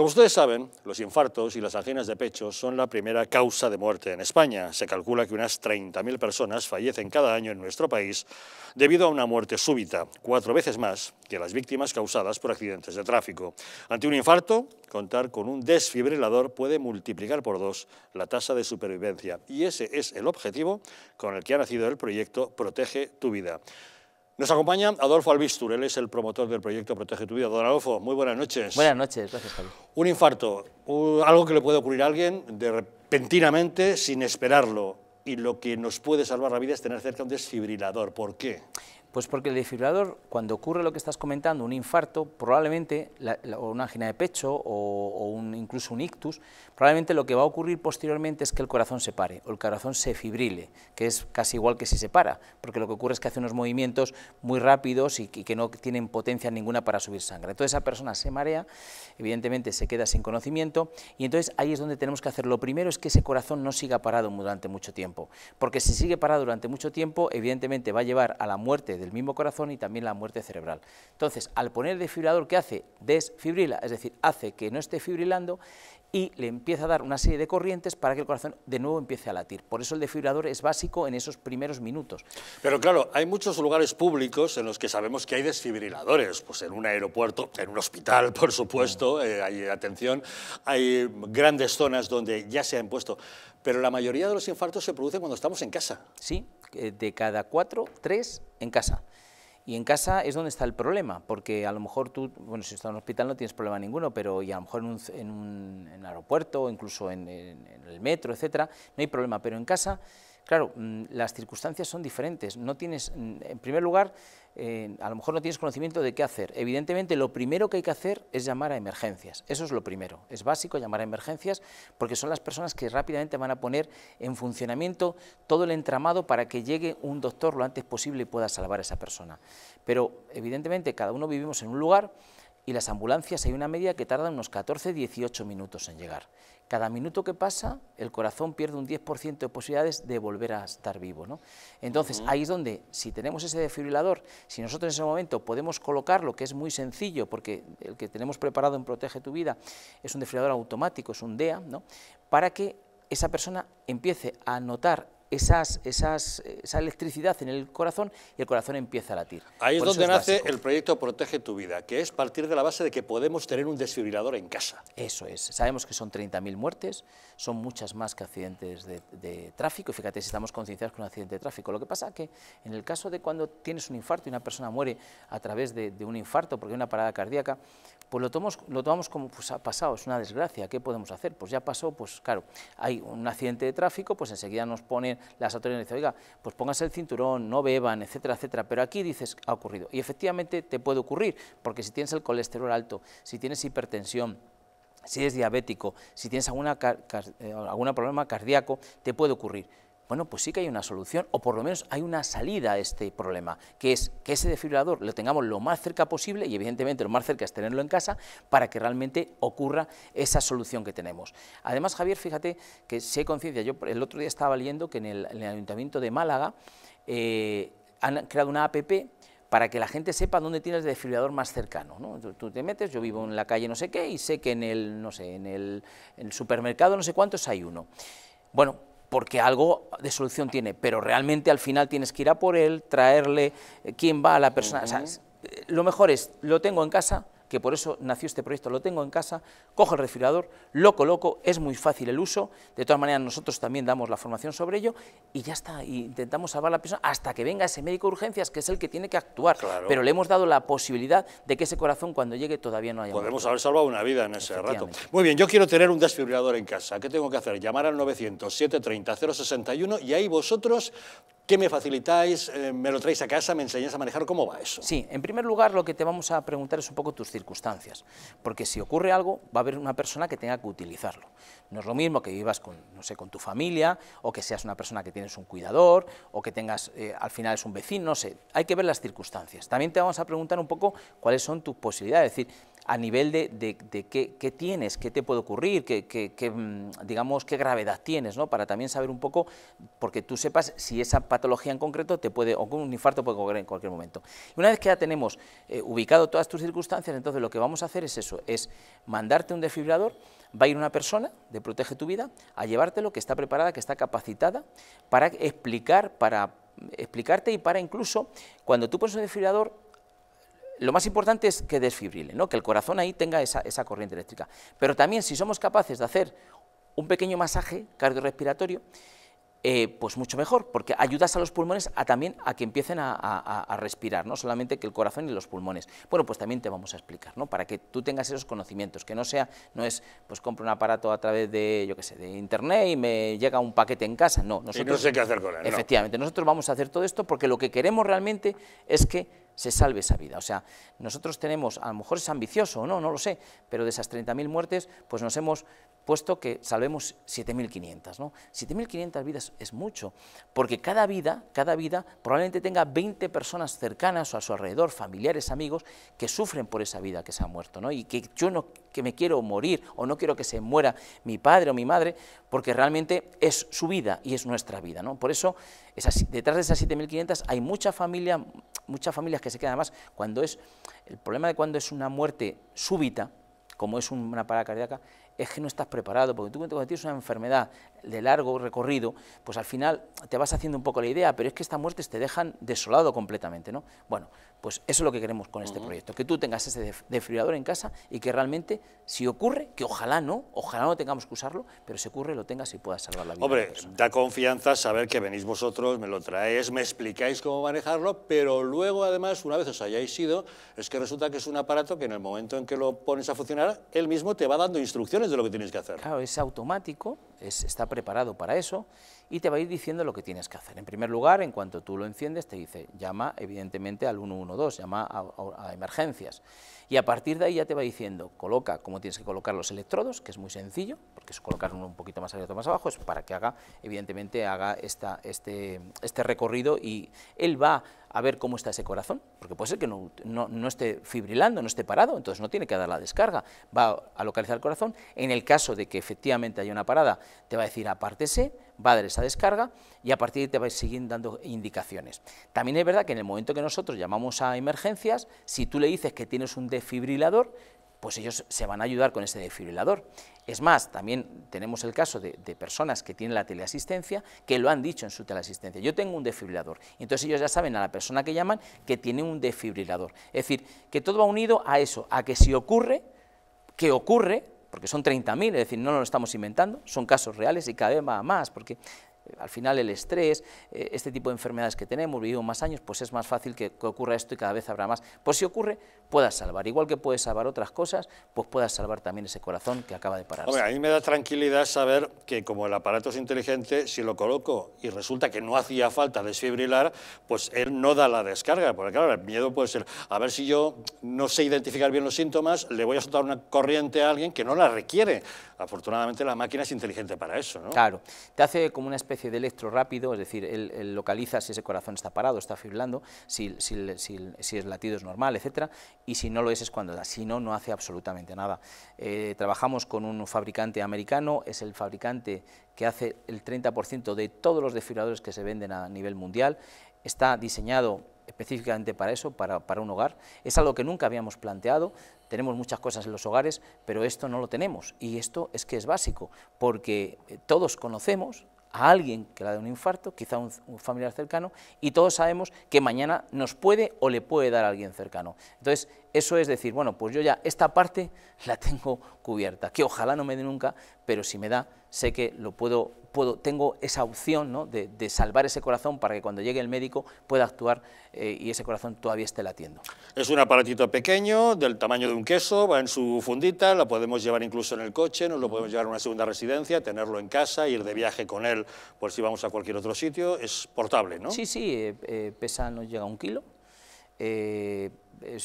Como ustedes saben, los infartos y las anginas de pecho son la primera causa de muerte en España. Se calcula que unas 30.000 personas fallecen cada año en nuestro país debido a una muerte súbita, cuatro veces más que las víctimas causadas por accidentes de tráfico. Ante un infarto, contar con un desfibrilador puede multiplicar por dos la tasa de supervivencia y ese es el objetivo con el que ha nacido el proyecto Protege tu vida. Nos acompaña Adolfo Albistur, él es el promotor del proyecto Protege tu vida. Don Adolfo, muy buenas noches. Buenas noches, gracias Un infarto, algo que le puede ocurrir a alguien de repentinamente sin esperarlo. Y lo que nos puede salvar la vida es tener cerca un desfibrilador. ¿Por qué? Pues porque el desfibrilador, cuando ocurre lo que estás comentando, un infarto, probablemente, o una angina de pecho, o, incluso un ictus, probablemente lo que va a ocurrir posteriormente es que el corazón se pare, o el corazón se fibrile, que es casi igual que si se para, porque lo que ocurre es que hace unos movimientos muy rápidos y que no tienen potencia ninguna para subir sangre. Entonces esa persona se marea, evidentemente se queda sin conocimiento, y entonces ahí es donde tenemos que hacer. Lo primero es que ese corazón no siga parado durante mucho tiempo, porque si sigue parado durante mucho tiempo, evidentemente va a llevar a la muerte del mismo corazón y también la muerte cerebral. Entonces, al poner el desfibrilador, ¿qué hace? Desfibrila, es decir, hace que no esté fibrilando y le empieza a dar una serie de corrientes para que el corazón de nuevo empiece a latir. Por eso el desfibrilador es básico en esos primeros minutos. Pero claro, hay muchos lugares públicos en los que sabemos que hay desfibriladores, pues en un aeropuerto, en un hospital, por supuesto, mm. eh, hay atención, hay grandes zonas donde ya se han puesto, pero la mayoría de los infartos se producen cuando estamos en casa. Sí, eh, de cada cuatro, tres en casa. Y en casa es donde está el problema, porque a lo mejor tú, bueno, si estás en un hospital no tienes problema ninguno, pero y a lo mejor en un, aeropuerto, incluso en, en, el metro, etcétera, no hay problema, pero en casa Claro, mm, las circunstancias son diferentes. No tienes, mm, en primer lugar, eh, a lo mejor no tienes conocimiento de qué hacer. Evidentemente, lo primero que hay que hacer es llamar a emergencias. Eso es lo primero. Es básico llamar a emergencias porque son las personas que rápidamente van a poner en funcionamiento todo el entramado para que llegue un doctor lo antes posible y pueda salvar a esa persona. Pero, evidentemente, cada uno vivimos en un lugar y las ambulancias hay una media que tarda unos 14-18 minutos en llegar cada minuto que pasa, el corazón pierde un 10% de posibilidades de volver a estar vivo. Entonces, ahí es donde, si tenemos ese defibrilador, si nosotros en ese momento podemos colocarlo, que es muy sencillo, porque el que tenemos preparado en Protege tu Vida es un defibrilador automático, es un DEA, ¿no? para que esa persona empiece a notar esas, esa electricidad en el corazón y el corazón empieza a latir. Ahí es donde nace el proyecto Protege tu vida, que es partir de la base de que podemos tener un desfibrilador en casa. Eso es. Sabemos que son 30.000 muertes, son muchas más que accidentes de, tráfico. Fíjate si estamos concienciados con un accidente de tráfico. Lo que pasa es que en el caso de cuando tienes un infarto y una persona muere a través de, un infarto porque hay una parada cardíaca, pues lo tomamos, lo tomamos como pues, ha pasado, es una desgracia, ¿qué podemos hacer? Pues ya pasó, pues claro, hay un accidente de tráfico, pues enseguida nos pone las autoridades dicen, oiga, pues póngase el cinturón, no beban, etcétera, etcétera, pero aquí dices, ha ocurrido. Y efectivamente te puede ocurrir, porque si tienes el colesterol alto, si tienes hipertensión, si eres diabético, si tienes alguna, eh, algún problema cardíaco, te puede ocurrir. Bueno, pues sí que hay una solución, o por lo menos hay una salida a este problema, que es que ese desfibrilador lo tengamos lo más cerca posible, y evidentemente lo más cerca es tenerlo en casa, para que realmente ocurra esa solución que tenemos. Además, Javier, fíjate que si hay conciencia, yo el otro día estaba leyendo que en el, Ayuntamiento de Málaga eh, han creado una APP para que la gente sepa dónde tienes el desfibrilador más cercano. Tú, te metes, yo vivo en la calle no sé qué y sé que en el, no sé, en el supermercado no sé cuántos hay uno. Bueno, porque algo de solución tiene, pero realmente al final tienes que ir a por él, traerle, eh, quién va a la persona. o sea, eh, lo mejor es, lo tengo en casa, que por eso nació este proyecto, lo tengo en casa, cojo el refrigerador, lo coloco, es muy fácil el uso, de todas maneras nosotros también damos la formación sobre ello y ya está, intentamos salvar la persona hasta que venga ese médico de urgencias que es el que tiene que actuar, pero le hemos dado la posibilidad de que ese corazón cuando llegue todavía no haya Podemos haber salvado una vida en ese rato. Muy bien, yo quiero tener un desfibrilador en casa, ¿qué tengo que hacer? Llamar al 900 730 061 y ahí vosotros ¿Qué me facilitáis? Eh, ¿Me lo traéis a casa? ¿Me enseñáis a manejar? ¿Cómo va eso? Sí, en primer lugar lo que te vamos a preguntar es un poco tus circunstancias, porque si ocurre algo va a haber una persona que tenga que utilizarlo. No es lo mismo que vivas con, no sé, con tu familia, o que seas una persona que tienes un cuidador, o que tengas, eh, al final es un vecino, no sé, hay que ver las circunstancias. También te vamos a preguntar un poco cuáles son tus posibilidades, decir, a nivel de, qué, tienes, qué te puede ocurrir, qué, mm, digamos, qué gravedad tienes, ¿no? para también saber un poco, porque tú sepas si esa patología en concreto te puede, o un infarto puede ocurrir en cualquier momento. Y una vez que ya tenemos eh, ubicado todas tus circunstancias, entonces lo que vamos a hacer es eso, es mandarte un desfibrilador, va a ir una persona de Protege tu Vida a llevártelo, que está preparada, que está capacitada para explicar, para mm, explicarte y para incluso, cuando tú pones un desfibrilador, lo más importante es que desfibrile, ¿no? que el corazón ahí tenga esa, corriente eléctrica. Pero también si somos capaces de hacer un pequeño masaje cardiorrespiratorio, eh, pues mucho mejor, porque ayudas a los pulmones a también a que empiecen a, respirar, no solamente que el corazón y los pulmones. Bueno, pues también te vamos a explicar, ¿no? Para que tú tengas esos conocimientos, que no sea, no es, pues compro un aparato a través de, yo qué sé, de internet y me llega un paquete en casa, no. Nosotros, no sé qué hacer con él. Efectivamente, nosotros vamos a hacer todo esto porque lo que queremos realmente es que se salve esa vida. O sea, nosotros tenemos, a lo mejor es ambicioso o no, no lo sé, pero de esas 30.000 muertes, pues nos hemos puesto que salvemos 7.500, ¿no? 7.500 vidas es mucho, porque cada vida, cada vida probablemente tenga 20 personas cercanas o a su alrededor, familiares, amigos, que sufren por esa vida que se ha muerto, ¿no? Y que yo no que me quiero morir o no quiero que se muera mi padre o mi madre porque realmente es su vida y es nuestra vida. ¿no? Por eso, detrás de esas 7.500 hay mucha familia, muchas familias que se quedan. Además, cuando es, el problema de cuando es una muerte súbita, como es una parada es que no estás preparado, porque tú cuando tienes una enfermedad, de largo recorrido, pues al final te vas haciendo un poco la idea, pero es que estas muertes te dejan desolado completamente, ¿no? Bueno, pues eso es lo que queremos con este proyecto, que tú tengas ese desfriador en casa y que realmente, si ocurre, que ojalá no, ojalá no tengamos que usarlo, pero si ocurre lo tengas y puedas salvar la vida. Hombre, da confianza saber que venís vosotros, me lo traéis, me explicáis cómo manejarlo, pero luego además, una vez os hayáis ido, es que resulta que es un aparato que en el momento en que lo pones a funcionar, él mismo te va dando instrucciones de lo que tienes que hacer. Claro, es automático, es, está preparado para eso y te va a ir diciendo lo que tienes que hacer. En primer lugar, en cuanto tú lo enciendes, te dice, llama evidentemente al 112, llama a, emergencias. Y a partir de ahí ya te va diciendo, coloca cómo tienes que colocar los electrodos, que es muy sencillo, porque es colocar uno un poquito más abierto, más abajo, es para que haga, evidentemente, haga esta, este, este recorrido y él va a ver cómo está ese corazón, porque puede ser que no, esté fibrilando, no esté parado, entonces no tiene que dar la descarga, va a localizar el corazón, en el caso de que efectivamente haya una parada, te va a decir apártese, va a dar esa descarga y a partir de ahí te va a seguir dando indicaciones. También es verdad que en el momento que nosotros llamamos a emergencias, si tú le dices que tienes un desfibrilador, pues ellos se van a ayudar con ese defibrilador. Es más, también tenemos el caso de, personas que tienen la teleasistencia, que lo han dicho en su teleasistencia, yo tengo un defibrilador, entonces ellos ya saben a la persona que llaman que tiene un defibrilador. Es decir, que todo va unido a eso, a que si ocurre, que ocurre, porque son 30.000, es decir, no lo estamos inventando, son casos reales y cada vez va más, porque al final el estrés, eh, este tipo de enfermedades que tenemos, vivimos más años, pues es más fácil que, ocurra esto y cada vez habrá más. Pues si ocurre, puedas salvar. Igual que puedes salvar otras cosas, pues puedas salvar también ese corazón que acaba de pararse. a mí me da tranquilidad saber que como el aparato es inteligente, si lo coloco y resulta que no hacía falta desfibrilar, pues él no da la descarga, porque claro, el miedo puede ser, a ver si yo no sé identificar bien los síntomas, le voy a soltar una corriente a alguien que no la requiere. Afortunadamente la máquina es inteligente para eso, Claro, te hace como una especie de electro rápido, es decir, él, localiza si ese corazón está parado, está fibrilando, si, si, el latido es normal, etcétera, y si no lo es es cuando si no, no hace absolutamente nada. Eh, trabajamos con un fabricante americano, es el fabricante que hace el 30% de todos los desfibriladores que se venden a nivel mundial, está diseñado específicamente para eso, para, para, un hogar. Es algo que nunca habíamos planteado, tenemos muchas cosas en los hogares, pero esto no lo tenemos y esto es que es básico, porque eh, todos conocemos a alguien que le ha dado un infarto, quizá un, un, familiar cercano, y todos sabemos que mañana nos puede o le puede dar a alguien cercano. Entonces, eso es decir, bueno, pues yo ya esta parte la tengo cubierta, que ojalá no me dé nunca, pero si me da, sé que lo puedo, puedo tengo esa opción ¿no? de, salvar ese corazón para que cuando llegue el médico pueda actuar eh, y ese corazón todavía esté latiendo. Es un aparatito pequeño, del tamaño de un queso, va en su fundita, la podemos llevar incluso en el coche, nos lo podemos llevar a una segunda residencia, tenerlo en casa, ir de viaje con él por si vamos a cualquier otro sitio, es portable, ¿no? Sí, sí, eh, eh, pesa, nos llega un kilo. Em,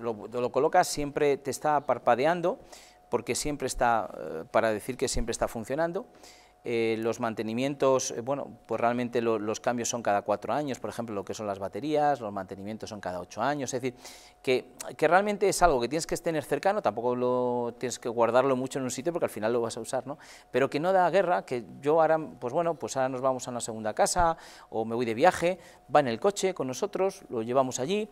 lo, colocas, siempre te está parpadeando, porque siempre está, eh, para decir que siempre está funcionando. Eh, los mantenimientos, eh, bueno, pues realmente los cambios son cada cuatro años, por ejemplo, lo que son las baterías, los mantenimientos son cada ocho años, es decir, que, que, realmente es algo que tienes que tener cercano, tampoco lo tienes que guardarlo mucho en un sitio porque al final lo vas a usar, ¿no? Pero que no da guerra, que yo ahora, pues bueno, pues ahora nos vamos a una segunda casa o me voy de viaje, va en el coche con nosotros, lo llevamos allí,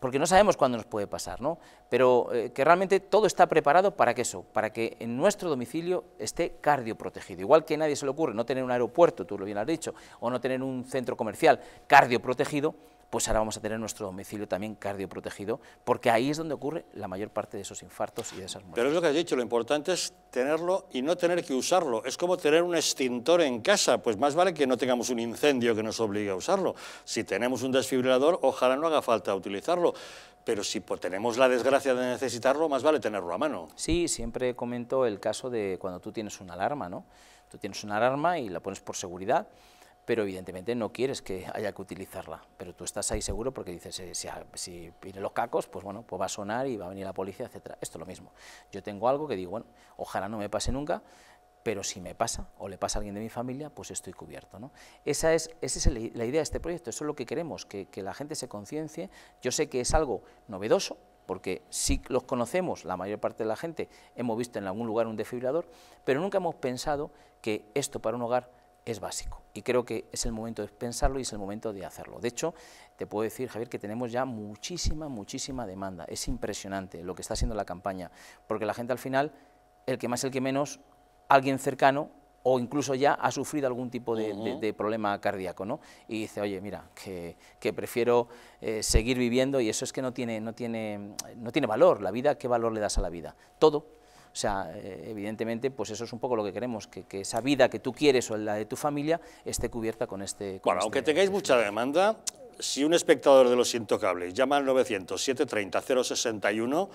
porque no sabemos cuándo nos puede pasar, ¿no? pero eh, que realmente todo está preparado para que eso, para que en nuestro domicilio esté cardioprotegido. Igual que a nadie se le ocurre no tener un aeropuerto, tú lo bien has dicho, o no tener un centro comercial cardioprotegido, pues ahora vamos a tener nuestro domicilio también cardioprotegido, porque ahí es donde ocurre la mayor parte de esos infartos y de esas muertes. Pero es lo que has dicho, lo importante es tenerlo y no tener que usarlo. Es como tener un extintor en casa, pues más vale que no tengamos un incendio que nos obligue a usarlo. Si tenemos un desfibrilador, ojalá no haga falta utilizarlo pero si tenemos la desgracia de necesitarlo, más vale tenerlo a mano. Sí, siempre comento el caso de cuando tú tienes una alarma, ¿no? Tú tienes una alarma y la pones por seguridad, pero evidentemente no quieres que haya que utilizarla, pero tú estás ahí seguro porque dices, eh, si, si vienen los cacos, pues bueno, pues va a sonar y va a venir la policía, etcétera. Esto es lo mismo. Yo tengo algo que digo, bueno, ojalá no me pase nunca, pero si me pasa o le pasa a alguien de mi familia, pues estoy cubierto. ¿no? Esa es, esa es la idea de este proyecto, eso es lo que queremos, que, la gente se conciencie. Yo sé que es algo novedoso, porque sí los conocemos, la mayor parte de la gente hemos visto en algún lugar un desfibrilador, pero nunca hemos pensado que esto para un hogar es básico y creo que es el momento de pensarlo y es el momento de hacerlo. De hecho, te puedo decir, Javier, que tenemos ya muchísima, muchísima demanda. Es impresionante lo que está haciendo la campaña, porque la gente al final, el que más, el que menos, alguien cercano o incluso ya ha sufrido algún tipo de, problema cardíaco, ¿no? Y dice, oye, mira, que, prefiero eh, seguir viviendo y eso es que no tiene, no, tiene, no tiene valor. La vida, ¿qué valor le das a la vida? Todo, o sea, eh, evidentemente, pues eso es un poco lo que queremos, que, esa vida que tú quieres o la de tu familia esté cubierta con este... bueno, este aunque tengáis este mucha demanda, si un espectador de Los Cables llama al 900-730-061,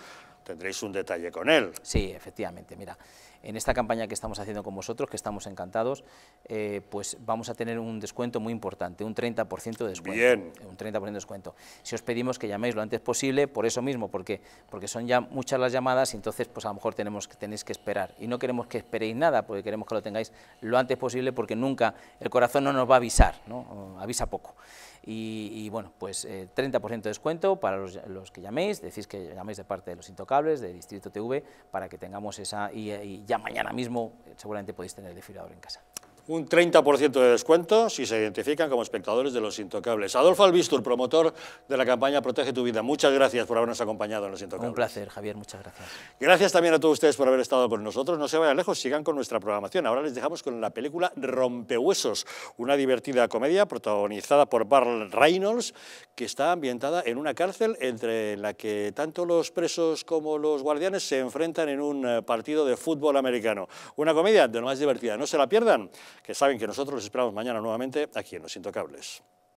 tendréis un detalle con él. Sí, efectivamente, mira. En esta campaña que estamos haciendo con vosotros, que estamos encantados, eh, pues vamos a tener un descuento muy importante, un 30% de descuento. Bien. Un 30% de descuento. Si os pedimos que llaméis lo antes posible, por eso mismo, porque, porque son ya muchas las llamadas y entonces pues a lo mejor tenemos, tenéis que esperar. Y no queremos que esperéis nada, porque queremos que lo tengáis lo antes posible, porque nunca el corazón no nos va a avisar, ¿no? avisa poco. Y, bueno, pues 30% eh, de descuento para los, que llaméis, decís que llaméis de parte de los intocables, de Distrito TV, para que tengamos esa, y, ya mañana mismo eh, seguramente podéis tener el defilador en casa un 30% de descuento si se identifican como espectadores de Los Intocables. Adolfo Albistur, promotor de la campaña Protege tu Vida, muchas gracias por habernos acompañado en Los Intocables. Un placer, Javier, muchas gracias. Gracias también a todos ustedes por haber estado con nosotros. No se vayan lejos, sigan con nuestra programación. Ahora les dejamos con la película Rompehuesos, una divertida comedia protagonizada por Barl Reynolds, que está ambientada en una cárcel entre la que tanto los presos como los guardianes se enfrentan en un eh, partido de fútbol americano. Una comedia de lo más divertida, no se la pierdan que saben que nosotros los esperamos mañana nuevamente aquí en Los Intocables.